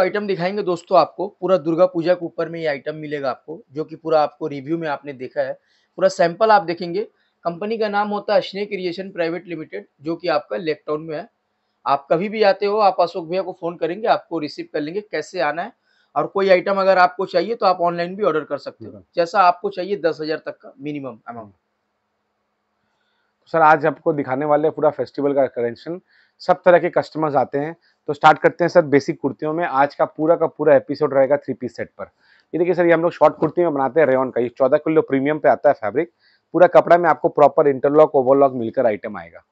item दिखाएंगे दोस्तों आपको पूरा दुर्गा पूजा के ऊपर में ये आइटम मिलेगा आपको जो कि पूरा आपको रिव्यू में आपने देखा है पूरा सैंपल आप देखेंगे कंपनी का नाम होता है अश्ने क्रिएशन प्राइवेट लिमिटेड जो कि आपका लेकटाउन में है आप कभी भी आते हो आप अशोक भैया को फ़ोन करेंगे आपको रिसीव कर लेंगे कैसे आना है और कोई आइटम अगर आपको चाहिए तो आप ऑनलाइन भी ऑर्डर कर सकते हो जैसा आपको चाहिए दस हज़ार तक का मिनिमम अमाउंट तो सर आज आपको दिखाने वाले पूरा फेस्टिवल का कलेक्शन सब तरह के कस्टमर्स आते हैं तो स्टार्ट करते हैं सर बेसिक कुर्तियों में आज का पूरा का पूरा एपिसोड रहेगा थ्री पीस सेट पर ये देखिए सर ये हम लोग शॉर्ट कुर्ती में बनाते हैं रेन का ये चौदह किलो प्रीमियम पे आता है फैब्रिक पूरा कपड़ा में आपको प्रॉपर इंटरलॉक ओवरलॉक मिलकर आइटम आएगा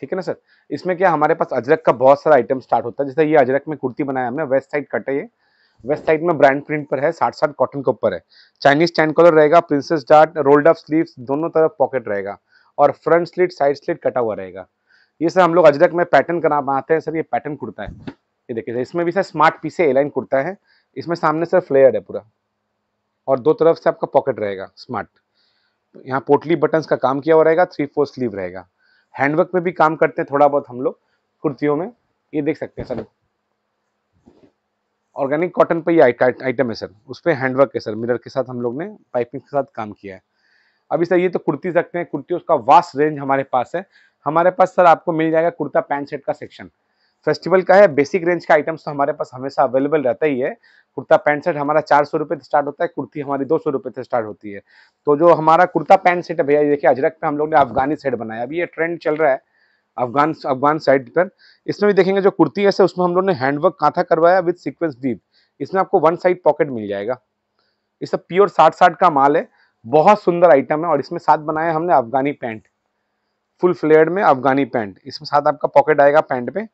ठीक है ना सर इसमें क्या हमारे पास अजरक का बहुत सारा आइटम स्टार्ट होता है जैसे ये अजरक में कुर्ती बनाया हमने वेस्ट साइड कटे है ये वेस्ट साइड में ब्रांड प्रिंट पर है साठ साठ कॉटन के ऊपर है चाइनीज चैन कलर रहेगा princess dart rolled up sleeve दोनों तरफ पॉकेट रहेगा और फ्रंट स्लिट साइड स्लिट कटा हुआ रहेगा ये सर हम लोग अजरक में पैटर्न करना बनाते हैं सर ये पैटर्न कुर्ता है ये देखिए सर इसमें भी sir smart piece A line kurta है इसमें सामने सर फ्लेयर है पूरा और दो तरफ से आपका पॉकेट रहेगा स्मार्ट यहाँ पोटली बटन्स का काम किया हुआ रहेगा थ्री फोर स्लीव रहेगा हैंडवर्क में भी काम करते हैं थोड़ा बहुत हम लोग कुर्तियों में ये देख सकते हैं सर ऑर्गेनिक कॉटन पर ही आइटम है सर उस पर हैंडवर्क है सर मिरर के साथ हम लोग ने पाइपिंग के साथ काम किया है अभी सर ये तो कुर्ती रखते हैं कुर्ती उसका वास्ट रेंज हमारे पास है हमारे पास सर आपको मिल जाएगा कुर्ता पैंट सेट का सेक्शन फेस्टिवल का है बेसिक रेंज का आइटम्स तो हमारे पास हमेशा अवेलेबल रहता ही है कुर्ता पैंट सेट हमारा चार सौ रुपये से स्टार्ट होता है कुर्ती हमारी दो सौ रुपये से स्टार्ट होती है तो जो हमारा कुर्ता पैंट सेट है भैया देखिए अजरक पे हम लोग ने अफगानी सेट बनाया अभी ये ट्रेंड चल रहा है अफगान अफगान साइड पर इसमें भी देखेंगे जो कुर्ती है उसमें हम लोग ने हैंडवर्क कांथा करवाया विद सीक्वेंस डीप इसमें आपको वन साइड पॉकेट मिल जाएगा ये सब प्योर साठ साठ का माल है बहुत सुंदर आइटम है और इसमें साथ बनाया हमने अफगानी पैंट फुल फ्लेयर में अफगानी पैंट इसमें साथ आपका पॉकेट आएगा पैंट पे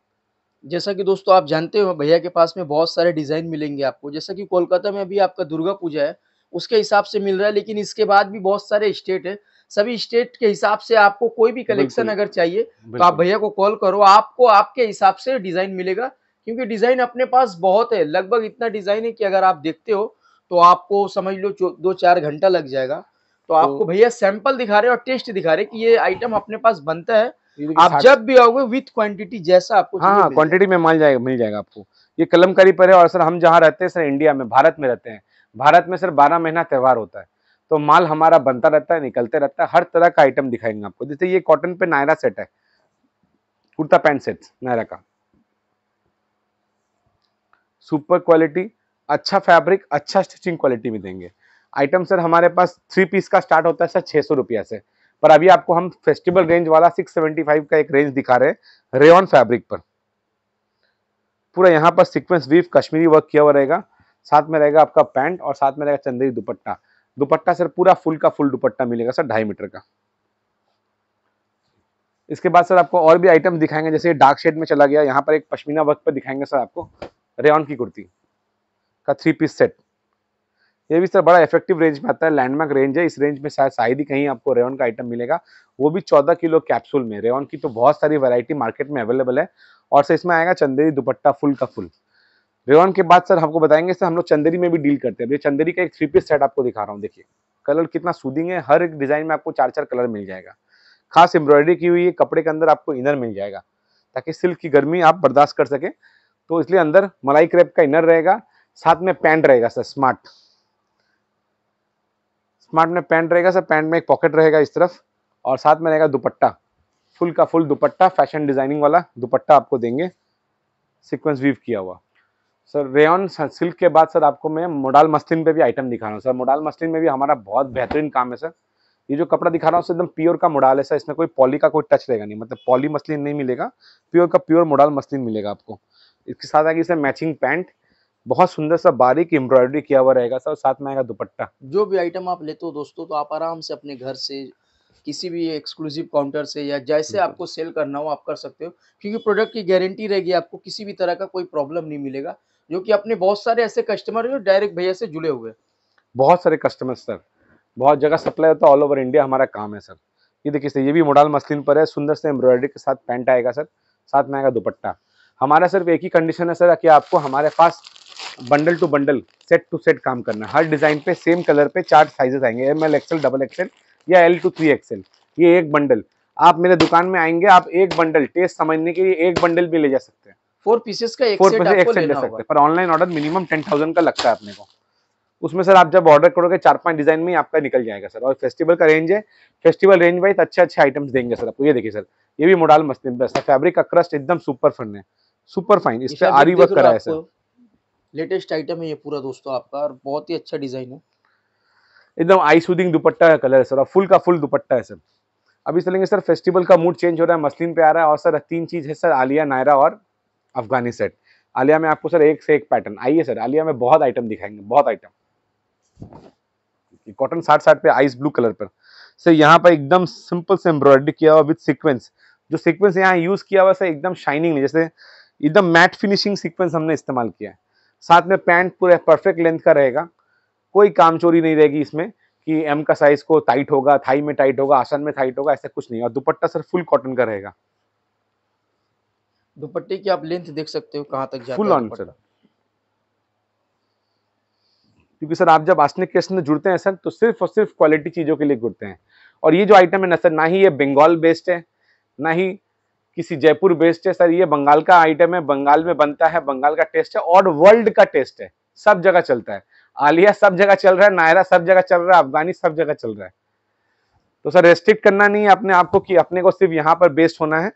जैसा कि दोस्तों आप जानते हो भैया के पास में बहुत सारे डिज़ाइन मिलेंगे आपको जैसा कि कोलकाता में अभी आपका दुर्गा पूजा है उसके हिसाब से मिल रहा है लेकिन इसके बाद भी बहुत सारे स्टेट है सभी स्टेट के हिसाब से आपको कोई भी कलेक्शन अगर चाहिए तो आप भैया को कॉल करो आपको आपके हिसाब से डिज़ाइन मिलेगा क्योंकि डिज़ाइन अपने पास बहुत है लगभग इतना डिज़ाइन है कि अगर आप देखते हो तो आपको समझ लो दो चार घंटा लग जाएगा तो, तो आपको भैया सैंपल दिखा रहे और टेस्ट दिखा रहे कि ये आइटम अपने पास बनता है आप जब भी आओगे विथ क्वांटिटी जैसा आपको हाँ क्वांटिटी हाँ, में माल जाएगा मिल जाएगा आपको ये कलमकारी पर है और सर हम जहाँ रहते हैं सर इंडिया में भारत में रहते हैं भारत में सर बारह महीना त्यौहार होता है तो माल हमारा बनता रहता है निकलते रहता है हर तरह का आइटम दिखाएंगे आपको जैसे ये कॉटन पे नायरा सेट है कुर्ता पैंट सेट नायरा का सुपर क्वालिटी अच्छा फैब्रिक अच्छा स्टिचिंग क्वालिटी में देंगे आइटम सर हमारे पास थ्री पीस का स्टार्ट होता है सर छः सौ रुपया से पर अभी आपको हम फेस्टिवल रेंज वाला सिक्स सेवेंटी फाइव का एक रेंज दिखा रहे हैं रेयन फैब्रिक पर पूरा यहाँ पर सिक्वेंस वीफ कश्मीरी वर्क किया हुआ रहेगा साथ में रहेगा आपका पैंट और साथ में रहेगा चंदेरी दुपट्टा दुपट्टा सर पूरा फुल का फुल दुपट्टा मिलेगा सर ढाई मीटर का इसके बाद सर आपको और भी आइटम दिखाएंगे जैसे डार्क शेड में चला गया यहाँ पर एक पश्मीना वर्क पर दिखाएंगे सर आपको रेन की कुर्ती का थ्री पीस सेट ये भी सर बड़ा इफेक्टिव रेंज में आता है लैंडमार्क रेंज है इस रेंज में शायद शायद ही कहीं आपको रेवन का आइटम मिलेगा वो भी 14 किलो कैप्सूल में रेवन की तो बहुत सारी वैरायटी मार्केट में अवेलेबल है और सर इसमें आएगा चंदेरी दुपट्टा फुल का फुल रेवन के बाद सर हमको बताएंगे सर हम लोग चंदेरी में भी डील करते हैं चंदेरी का एक थ्री पीस सेट आपको दिखा रहा हूँ देखिए कलर कितना सूदिंग है हर एक डिज़ाइन में आपको चार चार कलर मिल जाएगा खास एम्ब्रॉयडरी की हुई है कपड़े के अंदर आपको इनर मिल जाएगा ताकि सिल्क की गर्मी आप बर्दाश्त कर सकें तो इसलिए अंदर मलाई क्रेप का इनर रहेगा साथ में पैंट रहेगा सर स्मार्ट स्मार्ट में पैंट रहेगा सर पैंट में एक पॉकेट रहेगा इस तरफ और साथ में रहेगा दुपट्टा फुल का फुल दुपट्टा फैशन डिजाइनिंग वाला दुपट्टा आपको देंगे सिक्वेंस वीव किया हुआ सर रेन सिल्क के बाद सर आपको मैं मोडाल मस्तिन पे भी आइटम दिखा रहा हूँ सर मोडाल मस्तिन में भी हमारा बहुत बेहतरीन काम है सर ये जो कपड़ा दिखा रहा हूँ एकदम प्योर का मोडाल है सर इसमें कोई पॉली का कोई टच रहेगा नहीं मतलब पॉली मस्लिन नहीं मिलेगा प्योर का प्योर मोडाल मस्लिन मिलेगा आपको इसके साथ आएगी सर मैचिंग पैंट बहुत सुंदर सा बारीक एम्ब्रॉयडरी किया हुआ रहेगा सर साथ में आएगा दुपट्टा जो भी आइटम आप लेते हो दोस्तों तो आप आराम से अपने घर से किसी भी एक्सक्लूसिव काउंटर से या जैसे आपको सेल करना हो आप कर सकते हो क्योंकि प्रोडक्ट की गारंटी रहेगी आपको किसी भी तरह का कोई प्रॉब्लम नहीं मिलेगा जो कि अपने बहुत सारे ऐसे कस्टमर हैं जो डायरेक्ट भैया से जुड़े हुए बहुत सारे कस्टमर सर बहुत जगह सप्लाई होता है ऑल ओवर इंडिया हमारा काम है सर ये देखिए सर ये भी मोडाल मसलिन पर है सुंदर से एम्ब्रॉयडरी के साथ पैंट आएगा सर साथ में आएगा दुपट्टा हमारा सिर्फ एक ही कंडीशन है सर कि आपको हमारे पास bundle to bundle set to set काम करना हर डिज़ाइन पे सेम कलर पे चार साइजेस आएंगे M L XL double XL या एल टू थ्री एक्सएल ये एक बंडल आप मेरे दुकान में आएंगे आप एक बंडल टेस्ट समझने के लिए एक बंडल भी ले जा सकते हैं फोर पीसेस का एक फोर सेट एक सेट ले सकते हैं पर online order minimum ten thousand का लगता है अपने को उसमें सर आप जब ऑर्डर करोगे चार पांच डिजाइन में ही आपका निकल जाएगा सर और फेस्टिवल का रेंज है फेस्टिवल रेंज वाइज अच्छे अच्छे आइटम्स देंगे सर आपको ये देखिए सर ये भी मोडाल मस्त है फैब्रिक का क्रस्ट एकदम सुपर फन है सुपर फाइन इस पर आरी वर्क करा है सर लेटेस्ट आइटम है ये पूरा दोस्तों आपका और बहुत ही अच्छा डिजाइन है एकदम आई सूदिंग दुपट्टा का कलर है सर फुल का फुल दुपट्टा है सर अभी चलेंगे सर फेस्टिवल का मूड चेंज हो रहा है मसलिन पे आ रहा है और सर तीन चीज़ है सर आलिया नायरा और अफगानी सेट आलिया में आपको सर एक से एक पैटर्न आइए सर आलिया में बहुत आइटम दिखाएंगे बहुत आइटम कॉटन साठ साठ पे आइस ब्लू कलर पर सर यहाँ पर एकदम सिंपल से एम्ब्रॉयडरी किया हुआ विद सिक्वेंस जो सिक्वेंस यहाँ यूज़ किया हुआ सर एकदम शाइनिंग जैसे एकदम मैट फिनिशिंग सिक्वेंस हमने इस्तेमाल किया है साथ में पैंट पूरे परफेक्ट लेंथ का रहेगा कोई काम चोरी नहीं रहेगी इसमें कि एम का साइज को टाइट होगा थाई में टाइट होगा आसन में टाइट होगा ऐसा कुछ नहीं और दुपट्टा सर फुल कॉटन का रहेगा दुपट्टे की आप लेंथ देख सकते हो कहाँ तक फुल ऑन सर क्योंकि सर आप जब आसनिक के में जुड़ते हैं सर तो सिर्फ और सिर्फ क्वालिटी चीज़ों के लिए जुड़ते हैं और ये जो आइटम है ना सर ना ही ये बंगाल बेस्ड है ना ही किसी जयपुर बेस्ड है सर ये बंगाल का आइटम है बंगाल में बनता है बंगाल का टेस्ट है और वर्ल्ड का टेस्ट है सब जगह चलता है आलिया सब जगह चल रहा है नायरा सब जगह चल रहा है अफगानी सब जगह चल रहा है तो सर रेस्ट्रिक्ट करना नहीं है अपने आप को कि अपने को सिर्फ यहाँ पर बेस्ट होना है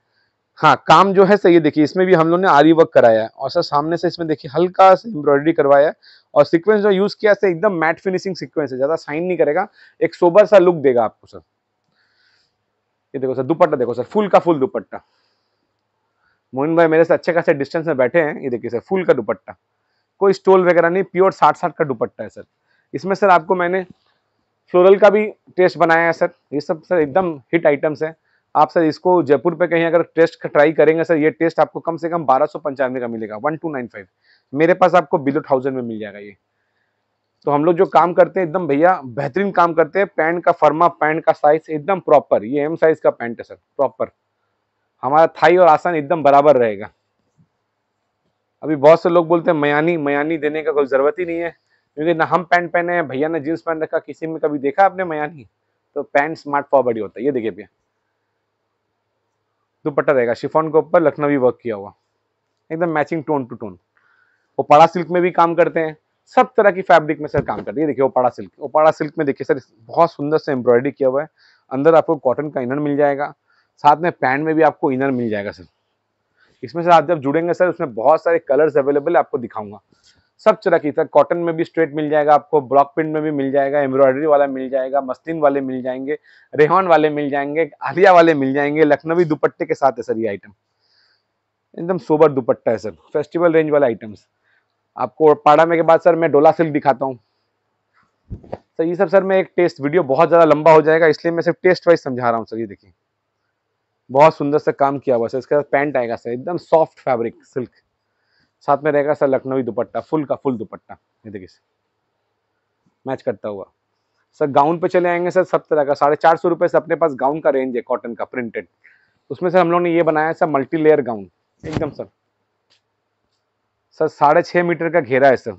हाँ काम जो है सर ये देखिए इसमें भी हम लोग ने आरी वर्क कराया है और सर सामने से इसमें देखिए हल्का से एम्ब्रॉयडरी करवाया है और सीक्वेंस जो यूज़ किया एकदम मैट फिनिशिंग सीक्वेंस है ज़्यादा साइन नहीं करेगा एक सोबर सा लुक देगा आपको सर ये देखो सर दुपट्टा देखो सर फुल का फुल दुपट्टा मोहन भाई मेरे से अच्छे खासे डिस्टेंस में बैठे हैं ये देखिए सर फुल का दुपट्टा कोई स्टोल वगैरह नहीं प्योर साठ साठ का दुपट्टा है सर इसमें सर आपको मैंने फ्लोरल का भी टेस्ट बनाया है सर ये सब सर एकदम हिट आइटम्स हैं आप सर इसको जयपुर पे कहीं अगर टेस्ट ट्राई करेंगे सर ये टेस्ट आपको कम से कम बारह सौ पंचानवे का मिलेगा वन टू नाइन फाइव मेरे पास आपको बिलो थाउजेंड में मिल जाएगा ये तो हम लोग जो काम करते हैं एकदम भैया बेहतरीन काम करते हैं पैंट का फर्मा पैंट का साइज एकदम प्रॉपर ये एम साइज का पैंट है सर प्रॉपर हमारा थाई और आसन एकदम बराबर रहेगा अभी बहुत से लोग बोलते हैं मयानी मयानी देने का कोई ज़रूरत ही नहीं है क्योंकि ना हम पैंट पहने हैं भैया ने जीन्स पहन रखा किसी में कभी देखा आपने मयानी तो पैंट स्मार्ट फॉरवर्ड ही होता है ये देखिए भैया दुपट्टा रहेगा शिफोन के ऊपर लखनवी वर्क किया हुआ एकदम मैचिंग टोन टू टोन वो पड़ा सिल्क में भी काम करते हैं सब तरह की फैब्रिक में सर काम करते हैं देखिए ओपाड़ा सिल्क ओपाड़ा सिल्क में देखिए सर बहुत सुंदर से एम्ब्रॉयडरी किया हुआ है अंदर आपको कॉटन का इनर मिल जाएगा साथ में पैंट में भी आपको इनर मिल जाएगा सर इसमें सर आप जब जुड़ेंगे सर उसमें बहुत सारे कलर्स अवेलेबल है आपको दिखाऊंगा सब तरह की सर कॉटन में भी स्ट्रेट मिल जाएगा आपको ब्लॉक प्रिंट में भी मिल जाएगा एम्ब्रॉयडरी वाला मिल जाएगा मस्तिन वाले मिल जाएंगे रेहान वाले मिल जाएंगे आलिया वाले मिल जाएंगे लखनवी दुपट्टे के साथ है सर ये आइटम एकदम सोबर दुपट्टा है सर फेस्टिवल रेंज वाले आइटम्स आपको पाड़ा में के बाद सर मैं डोला सिल्क दिखाता हूँ सर ये सब सर मैं एक टेस्ट वीडियो बहुत ज़्यादा लंबा हो जाएगा इसलिए मैं सिर्फ टेस्ट वाइज समझा रहा हूँ सर ये देखिए बहुत सुंदर से काम किया हुआ सर इसके साथ पैंट आएगा सर एकदम सॉफ्ट फैब्रिक सिल्क साथ में रहेगा सर लखनवी दुपट्टा फुल का फुल दुपट्टा ये देखिए सर मैच करता हुआ सर गाउन पे चले आएंगे सर सब तरह का साढ़े चार सौ रुपये से अपने पास गाउन का रेंज है कॉटन का प्रिंटेड उसमें सर हम लोग ने ये बनाया सर मल्टी लेयर गाउन एकदम सर सर साढ़े छः मीटर का घेरा है सर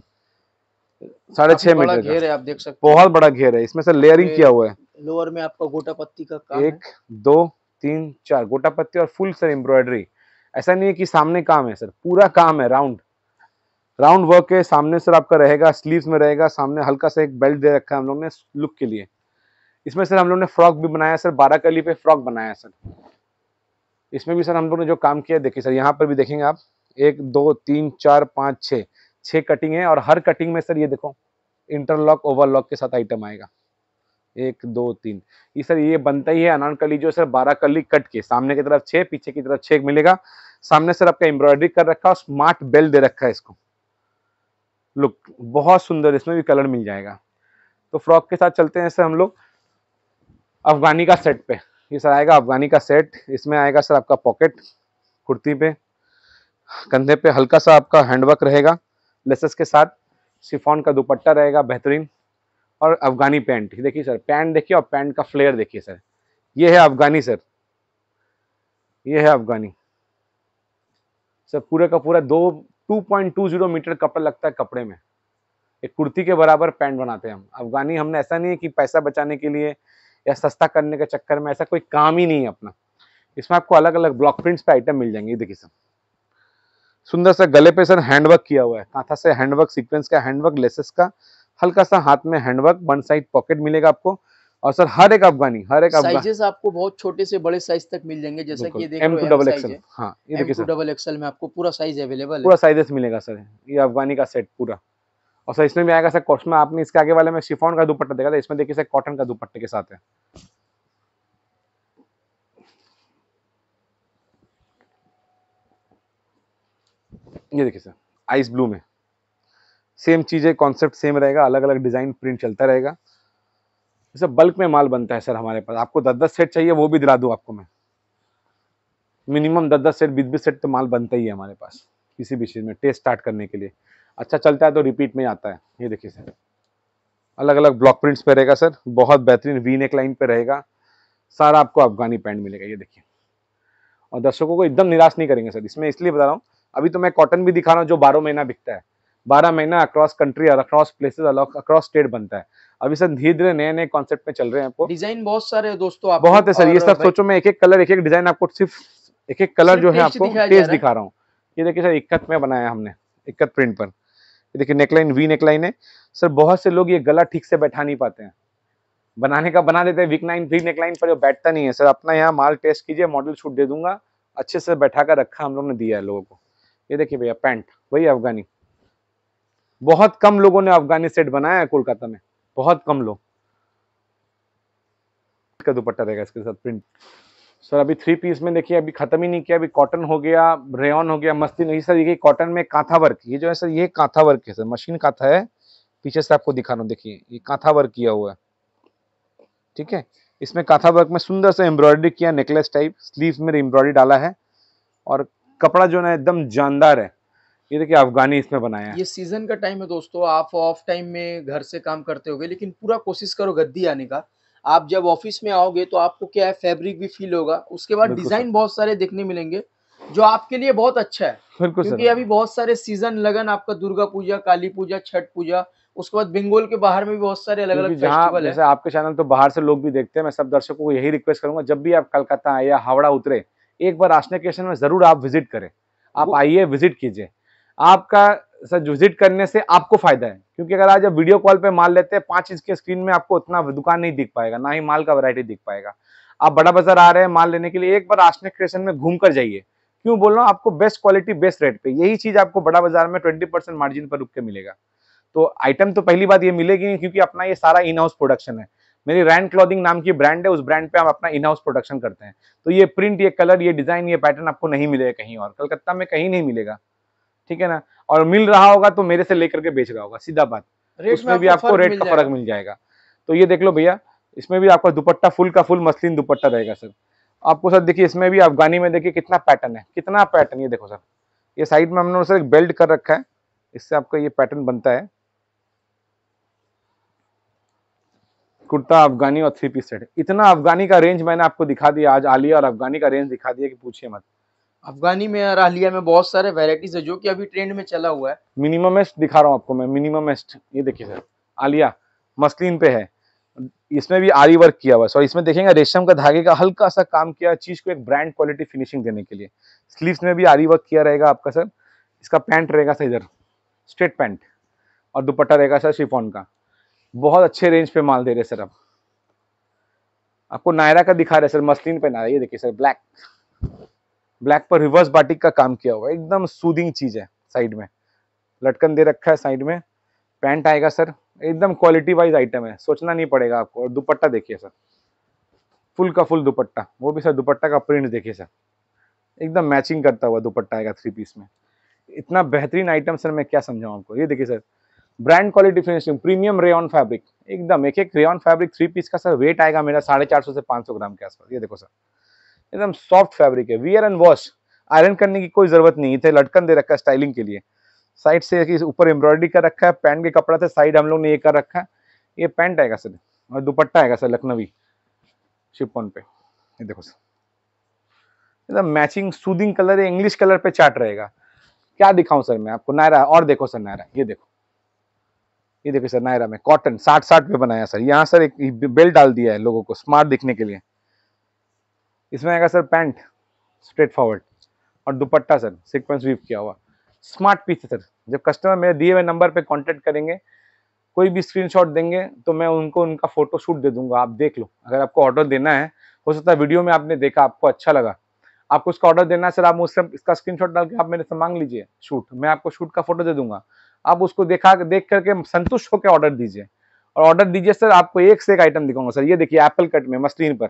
साढ़े छः मीटर घेर है आप देख सकते बहुत बड़ा घेर है इसमें सर लेयरिंग किया हुआ है लोअर में आपका गोटा पत्ती का काम एक दो तीन चार गोटा पत्ती और फुल सर एम्ब्रॉयडरी ऐसा नहीं है कि सामने काम है सर पूरा काम है राउंड राउंड वर्क है सामने सर आपका रहेगा स्लीव्स में रहेगा सामने हल्का सा एक बेल्ट दे रखा है हम लोग ने लुक के लिए इसमें सर हम लोग ने फ्रॉक भी बनाया सर बारह कली पे फ्रॉक बनाया सर इसमें भी सर हम लोग ने जो काम किया देखिए सर यहाँ पर भी देखेंगे आप एक दो तीन चार पाँच छः छः कटिंग है और हर कटिंग में सर ये देखो इंटरलॉक ओवरलॉक के साथ आइटम आएगा एक दो तीन ये सर ये बनता ही है अनान कली जो सर बारह कली कट के सामने की तरफ छः पीछे की तरफ छः मिलेगा सामने सर आपका एम्ब्रॉयडरी कर रखा है स्मार्ट बेल दे रखा है इसको लुक बहुत सुंदर इसमें भी कलर मिल जाएगा तो फ्रॉक के साथ चलते हैं सर हम लोग अफगानी का सेट पे ये सर आएगा अफगानी का सेट इसमें आएगा सर आपका पॉकेट कुर्ती पे कंधे पे हल्का सा आपका हैंडवर्क रहेगा लेसेस के साथ शिफॉन का दुपट्टा रहेगा बेहतरीन और अफगानी पैंट देखिए सर पैंट देखिए और पैंट का फ्लेयर देखिए सर ये है अफगानी सर ये है अफगानी सर पूरे का पूरा दो two point two zero metre कपड़ा लगता है कपड़े में एक कुर्ती के बराबर पैंट बनाते हैं हम अफगानी हमने ऐसा नहीं है कि पैसा बचाने के लिए या सस्ता करने के चक्कर में ऐसा कोई काम ही नहीं है अपना इसमें आपको अलग अलग ब्लॉक प्रिंट्स पे आइटम मिल जाएंगे देखिए सर सुंदर सा गले पे सर हैंडवर्क किया हुआ है कांथा से हैंडवर्क सीक्वेंस का हैंडवर्क लेसेस का हल्का सा हाथ में हैंडवर्क वन साइड पॉकेट मिलेगा आपको और सर हर एक अफगानी हर एक साइजेस आपको बहुत छोटे से बड़े साइज तक मिल जाएंगे जैसे कि ये देखो डबल एक्सएल हाँ ये देखिए डबल एक्सएल में आपको पूरा साइज अवेलेबल है पूरा साइजेस मिलेगा सर ये अफगानी का सेट पूरा और सर इसमें भी आएगा सर कॉस्ट में आपने इसके आगे वाले में शिफॉन का दुपट्टा देखा था इसमें देखिए सर कॉटन का दुपट्टे के साथ है ये देखिए सर आइस ब्लू में सेम चीज़ें कॉन्सेप्ट सेम रहेगा अलग अलग डिज़ाइन प्रिंट चलता रहेगा जैसे बल्क में माल बनता है सर हमारे पास आपको दस दस सेट चाहिए वो भी दिला दूँ आपको मैं मिनिमम दस दस सेट बीस बीस सेट तो माल बनता ही है हमारे पास किसी भी चीज़ में टेस्ट स्टार्ट करने के लिए अच्छा चलता है तो रिपीट में आता है ये देखिए सर अलग अलग ब्लॉक प्रिंट्स पे रहेगा सर बहुत बेहतरीन वी नेक लाइन पे रहेगा सारा आपको अफगानी पैंट मिलेगा ये देखिए और दर्शकों को एकदम निराश नहीं करेंगे सर इसमें इसलिए बता रहा हूँ अभी तो मैं कॉटन भी दिखा रहा हूँ जो बारह महीना बिकता है बारह महीना अक्रॉस कंट्री और अक्रॉस प्लेसेस अक्रॉस स्टेट बनता है अभी सर धीरे धीरे नए नए कॉन्सेप्ट में चल रहे हैं आपको डिजाइन बहुत सारे हैं दोस्तों आप बहुत है सर ये सब सोचो मैं एक एक कलर एक एक डिजाइन आपको सिर्फ एक एक कलर जो है आपको टेस्ट दिखा रहा हूँ ये देखिए सर इक्कत में बनाया हमने इक्कत प्रिंट पर ये देखिए नेकलाइन वी नेकलाइन है सर बहुत से लोग ये गला ठीक से बैठा नहीं पाते हैं बनाने का बना देते हैं वीक नाइन वी नेकलाइन पर बैठता नहीं है सर अपना यहाँ माल टेस्ट कीजिए मॉडल छूट दे दूंगा अच्छे से बैठा कर रखा हम लोग ने दिया है लोगों को ये देखिए भैया पैंट वही अफगानी बहुत कम लोगों ने अफगानी सेट बनाया है कोलकाता में बहुत कम लोग का दुपट्टा रहेगा इसके साथ प्रिंट सर अभी थ्री पीस में देखिए अभी खत्म ही नहीं किया अभी कॉटन हो गया रेन हो गया मस्ती नहीं सर ये कॉटन में कांथा वर्क ये जो है सर ये कांथा वर्क है सर मशीन कांथा है पीछे से आपको दिखा रहा हूँ देखिए ये कांथा वर्क किया हुआ है ठीक है इसमें कांथा वर्क में सुंदर से एम्ब्रॉयडरी किया नेकलेस टाइप स्लीव में एम्ब्रॉयडरी डाला है और कपड़ा जो है एकदम जानदार है ये देखिए अफगानी इसमें बनाया ये सीजन का टाइम है दोस्तों आप ऑफ टाइम में घर से काम करते हो लेकिन पूरा कोशिश करो गद्दी आने का आप जब ऑफिस में आओगे तो आपको क्या है फैब्रिक भी फील होगा उसके बाद डिजाइन बहुत सारे देखने मिलेंगे जो आपके लिए बहुत अच्छा है क्योंकि अभी बहुत सारे सीजन लगन आपका दुर्गा पूजा काली पूजा छठ पूजा उसके बाद बंगाल के बाहर में भी बहुत सारे अलग अलग फेस्टिवल है आपके चैनल तो बाहर से लोग भी देखते हैं मैं सब दर्शकों को यही रिक्वेस्ट करूंगा जब भी आप कलकत्ता आए या हावड़ा उतरे एक बार आशना स्टेशन में जरूर आप विजिट करें आप आइए विजिट कीजिए आपका सर विजिट करने से आपको फायदा है क्योंकि अगर आज आप वीडियो कॉल पे माल लेते हैं पांच इंच के स्क्रीन में आपको उतना दुकान नहीं दिख पाएगा ना ही माल का वैरायटी दिख पाएगा आप बड़ा बाजार आ रहे हैं माल लेने के लिए एक बार आशनिक क्रिएशन में घूम कर जाइए क्यों बोल रहा हूँ आपको बेस्ट क्वालिटी बेस्ट रेट पे यही चीज आपको बड़ा बाजार में ट्वेंटी परसेंट मार्जिन पर रुक के मिलेगा तो आइटम तो पहली बात ये मिलेगी नहीं क्योंकि अपना ये सारा इन हाउस प्रोडक्शन है मेरी रैंड क्लॉथिंग नाम की ब्रांड है उस ब्रांड पे हम अपना इन हाउस प्रोडक्शन करते हैं तो ये प्रिंट ये कलर ये डिजाइन ये पैटर्न आपको नहीं मिलेगा कहीं और कलकत्ता में कहीं नहीं मिलेगा ठीक है ना और मिल रहा होगा तो मेरे से लेकर के बेच रहा होगा सीधा बात उसमें भी आपको रेट का फर्क मिल जाएगा तो ये देख लो भैया इसमें भी आपका दुपट्टा फुल का फुल मसलिन दुपट्टा रहेगा सर आपको सर देखिए इसमें भी अफगानी में देखिए कितना पैटर्न है कितना पैटर्न ये देखो सर ये साइड में हमने सर एक बेल्ट कर रखा है इससे आपका ये पैटर्न बनता है कुर्ता अफगानी और थ्री पीस सेट इतना अफगानी का रेंज मैंने आपको दिखा दिया आज आलिया और अफगानी का रेंज दिखा दिया कि पूछिए मत अफगानी में और आलिया में बहुत सारे वेराइटीज है जो कि अभी ट्रेंड में चला हुआ है मिनिमम एस्ट दिखा रहा हूँ आपको मैं मिनिमम एस्ट ये देखिए सर आलिया मसलिन पे है इसमें भी आरी वर्क किया हुआ है सॉरी इसमें देखेंगे रेशम का धागे का हल्का सा काम किया चीज को एक ब्रांड क्वालिटी फिनिशिंग देने के लिए स्लीव्स में भी आरी वर्क किया रहेगा आपका सर इसका पैंट रहेगा सर इधर स्ट्रेट पैंट और दुपट्टा रहेगा सर शिफोन का बहुत अच्छे रेंज पे माल दे रहे सर आप आपको नायरा का दिखा रहे सर मसलिन पे नायरा ये देखिए सर ब्लैक ब्लैक पर रिवर्स बाटिक का काम किया हुआ है एकदम सूदिंग चीज़ है साइड में लटकन दे रखा है साइड में पैंट आएगा सर एकदम क्वालिटी वाइज आइटम है सोचना नहीं पड़ेगा आपको और दुपट्टा देखिए सर फुल का फुल दुपट्टा वो भी सर दुपट्टा का प्रिंट देखिए सर एकदम मैचिंग करता हुआ दुपट्टा आएगा थ्री पीस में इतना बेहतरीन आइटम सर मैं क्या समझाऊँ आपको ये देखिए sir brand quality finishing premium rain fabric एकदम एक एक रेन फैब्रिक थ्री पीस का सर वेट आएगा मेरा साढ़े चार सौ से पाँच सौ ग्राम के आसपास ये देखो सर एकदम सॉफ्ट फैब्रिक है वियर एंड वॉश आयरन करने की कोई जरूरत नहीं थे लटकन दे रखा है स्टाइलिंग के लिए साइड से ऊपर एम्ब्रॉयडरी कर रखा है पैंट के कपड़ा थे साइड हम लोग ने ये कर रखा है ये पैंट आएगा सर और दुपट्टा आएगा सर लखनवी शिपोन पे ये देखो सर एकदम मैचिंग सूदिंग कलर है इंग्लिश कलर पे चार्ट रहेगा क्या दिखाऊं सर मैं आपको नायरा और देखो सर नायरा ये देखो ये देखो सर नायरा में कॉटन साठ साठ पे बनाया सर यहाँ सर एक बेल्ट डाल दिया है लोगों को स्मार्ट दिखने के लिए इसमें आएगा सर पैंट स्ट्रेट फॉरवर्ड और दुपट्टा सर सिक्वेंस वीव किया हुआ स्मार्ट पीस है सर जब कस्टमर मेरे दिए हुए नंबर पे कांटेक्ट करेंगे कोई भी स्क्रीनशॉट देंगे तो मैं उनको उनका फोटो शूट दे दूंगा आप देख लो अगर आपको ऑर्डर देना है हो सकता है वीडियो में आपने देखा आपको अच्छा लगा आपको उसका ऑर्डर देना है सर आप मुझसे इसका स्क्रीनशॉट डाल के आप मेरे से मांग लीजिए शूट मैं आपको शूट का फोटो दे दूंगा आप उसको देखा देख करके संतुष्ट होकर ऑर्डर दीजिए और ऑर्डर दीजिए सर आपको एक से एक आइटम दिखाऊंगा सर ये देखिए एप्पल कट में मस्क्रीन पर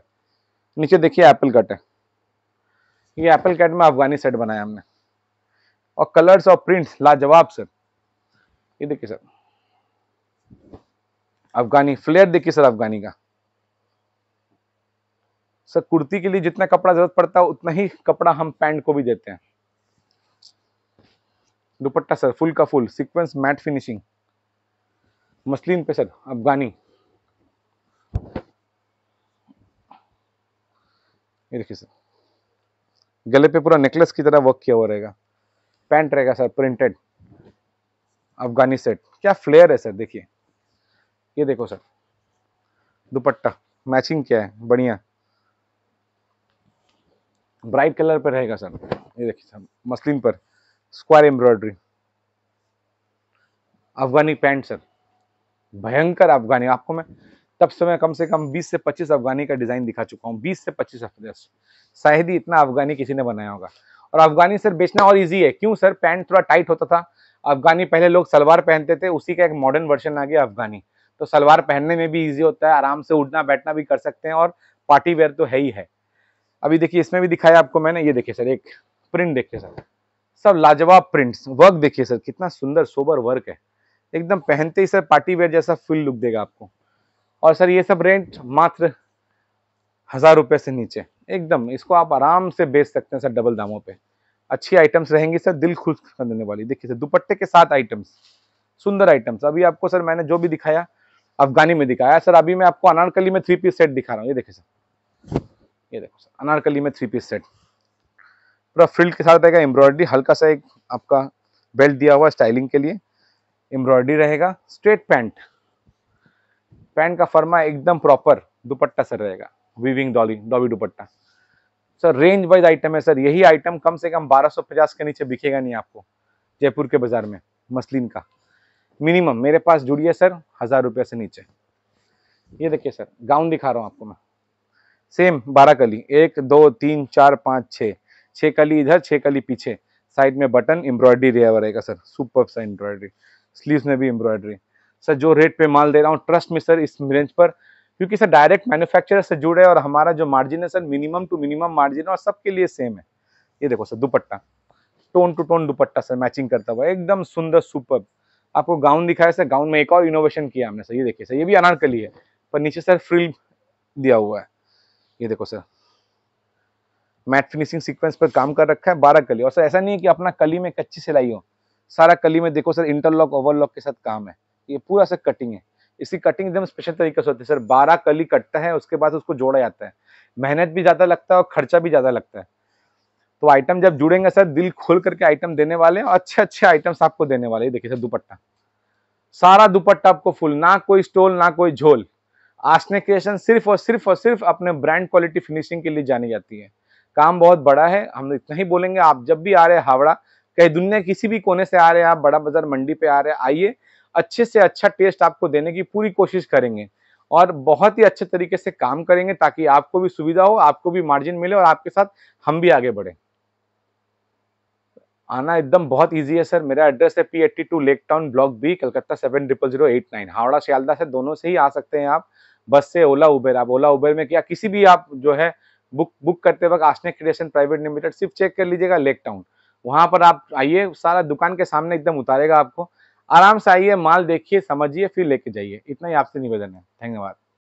नीचे देखिए एप्पल कट है ये एप्पल कट में अफगानी सेट बनाया हमने और कलर्स और प्रिंट्स लाजवाब सर ये देखिए सर अफगानी फ्लेयर देखिए सर अफगानी का सर कुर्ती के लिए जितना कपड़ा जरूरत पड़ता है उतना ही कपड़ा हम पैंट को भी देते हैं दुपट्टा सर फुल का full sequence matte finishing muslin पे सर अफगानी ये देखिए सर गले पे पूरा नेकलेस की तरह वर्क किया हुआ रहेगा पैंट रहेगा सर प्रिंटेड अफगानी सेट क्या फ्लेयर है सर देखिए ये देखो सर दुपट्टा मैचिंग क्या है बढ़िया ब्राइट कलर पर रहेगा सर ये देखिए सर मसलिन पर square embroidery Afghani pant sir भयंकर अफगानी आपको मैं तब से मैं कम से कम 20 से 25 अफगानी का डिज़ाइन दिखा चुका हूँ 20 से 25 अफगास शायद ही इतना अफगानी किसी ने बनाया होगा और अफगानी सर बेचना और इजी है क्यों सर पैंट थोड़ा टाइट होता था अफगानी पहले लोग सलवार पहनते थे उसी का एक मॉडर्न वर्जन आ गया अफगानी तो सलवार पहनने में भी ईजी होता है आराम से उठना बैठना भी कर सकते हैं और पार्टी वेयर तो है ही है अभी देखिए इसमें भी दिखाया आपको मैंने ये देखिए सर एक प्रिंट देखिए सर सब लाजवाब प्रिंट्स वर्क देखिए सर कितना सुंदर सोबर वर्क है एकदम पहनते ही सर पार्टी वेयर जैसा फुल लुक देगा आपको और सर ये सब रेंट मात्र हज़ार रुपये से नीचे एकदम इसको आप आराम से बेच सकते हैं सर डबल दामों पे अच्छी आइटम्स रहेंगी सर दिल खुश कर देने वाली देखिए सर दुपट्टे के साथ आइटम्स सुंदर आइटम्स अभी आपको सर मैंने जो भी दिखाया अफगानी में दिखाया सर अभी मैं आपको अनारकली में थ्री पीस सेट दिखा रहा हूँ ये देखिए सर ये देखो सर अनारकली में थ्री पीस सेट पूरा फ्रिल्ड के साथ रहेगा एम्ब्रॉयडरी हल्का सा एक आपका बेल्ट दिया हुआ स्टाइलिंग के लिए एम्ब्रॉयडरी रहेगा स्ट्रेट पैंट पैंट का फर्मा एकदम प्रॉपर दुपट्टा सर रहेगा वीविंग डॉली dobby dupatta sir range wise item है सर यही आइटम कम से कम 1250 के नीचे बिकेगा नहीं आपको जयपुर के बाजार में मसलिन का मिनिमम मेरे पास जुड़ी है सर हज़ार रुपये से नीचे ये देखिए सर गाउन दिखा रहा हूँ आपको मैं सेम बारह कली एक दो तीन चार पाँच छः छः कली इधर छः कली पीछे साइड में बटन एम्ब्रॉयडरी रहेगा सर सुपर सा एम्ब्रॉयडरी स्लीव में भी एम्ब्रॉयडरी सर जो रेट पे माल दे रहा हूँ ट्रस्ट में सर इस रेंज पर क्योंकि सर डायरेक्ट मैन्युफैक्चरर से जुड़े और हमारा जो मार्जिन है sir minimum two minimum margin है और सबके लिए सेम है ये देखो sir dupatta tone to tone dupatta sir matching करता हुआ एकदम सुंदर सुपर आपको गाउन दिखाया सर गाउन में एक और इनोवेशन किया हमने सर ये देखिए सर ये भी अनार है पर नीचे सर फ्रिल दिया हुआ है ये देखो सर मैट फिनिशिंग सीक्वेंस पर काम कर रखा है बारह कली और सर ऐसा नहीं है कि अपना कली में कच्ची सिलाई हो सारा कली में देखो सर इंटरलॉक ओवरलॉक के साथ काम है ये पूरा से कटिंग है इसकी कटिंग एकदम स्पेशल तरीके से होती है सर बारह कली कटता है उसके बाद उसको जोड़ा जाता है मेहनत भी ज़्यादा लगता है और खर्चा भी ज़्यादा लगता है तो आइटम जब जुड़ेंगे सर दिल खोल करके आइटम देने वाले और अच्छे अच्छे आइटम्स आपको देने वाले देखिए सर दुपट्टा सारा दुपट्टा आपको फुल ना कोई स्टोल ना कोई झोल आसने क्रिएशन सिर्फ और सिर्फ और सिर्फ अपने ब्रांड क्वालिटी फिनिशिंग के लिए जानी जाती है काम बहुत बड़ा है हम इतना ही बोलेंगे आप जब भी आ रहे हैं हावड़ा कहीं दुनिया किसी भी कोने से आ रहे हैं आप बड़ा बाजार मंडी पे आ रहे हैं आइए अच्छे से अच्छा टेस्ट आपको देने की पूरी कोशिश करेंगे और बहुत ही अच्छे तरीके से काम करेंगे ताकि आपको भी सुविधा हो आपको भी मार्जिन मिले और आपके साथ हम भी आगे बढ़े आना एकदम बहुत इजी है सर मेरा एड्रेस है P eighty two lake town block B Calcutta seven triple zero eight nine Howrah Sealdah से दोनों से ही आ सकते हैं आप बस से ओला उबेर आप ओला उबेर में क्या किसी भी आप जो है बुक बुक करते वक्त आसने क्रिएशन प्राइवेट लिमिटेड सिर्फ चेक कर लीजिएगा लेक टाउन वहां पर आप आइए सारा दुकान के सामने एकदम उतारेगा आपको आराम से आइए माल देखिए समझिए फिर लेके जाइए इतना ही आपसे निवेदन है धन्यवाद